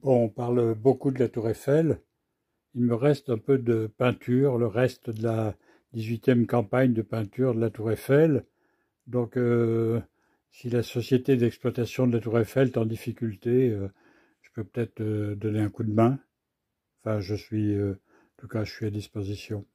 Bon, on parle beaucoup de la tour Eiffel. Il me reste un peu de peinture, le reste de la 18e campagne de peinture de la tour Eiffel. Donc, euh, si la société d'exploitation de la tour Eiffel est en difficulté, euh, je peux peut-être euh, donner un coup de main. Enfin, je suis, en tout cas, je suis à disposition.